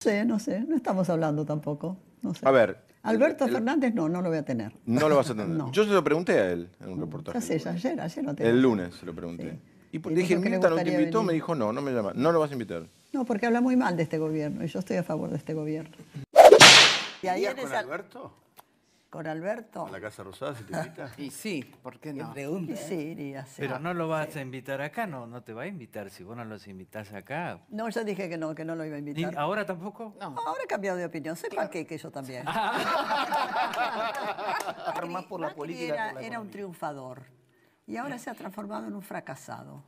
sé, no sé, no estamos hablando tampoco. No sé. A ver. Alberto Fernández, no, no lo voy a tener. No lo vas a tener. Yo se lo pregunté a él en un reportaje. sé, ayer, ayer lo tenía. El lunes se lo pregunté. Y, le dije, Mirta no te invitó, me dijo, no, no me llama, no lo vas a invitar. No, porque habla muy mal de este gobierno y yo estoy a favor de este gobierno. ¿Y ahí con Alberto? con Alberto. ¿A la Casa Rosada si te invita? y sí, ¿por qué no? Pregunta, ¿eh? Sí, iría. Pero no lo vas a invitar acá, no, no te va a invitar si vos no los invitás acá. No, yo dije que no, que no lo iba a invitar. ¿Y ahora tampoco? No. Ahora he cambiado de opinión. Sepa claro. que, que yo también. Ah. más por la política. era un triunfador y ahora se ha transformado en un fracasado.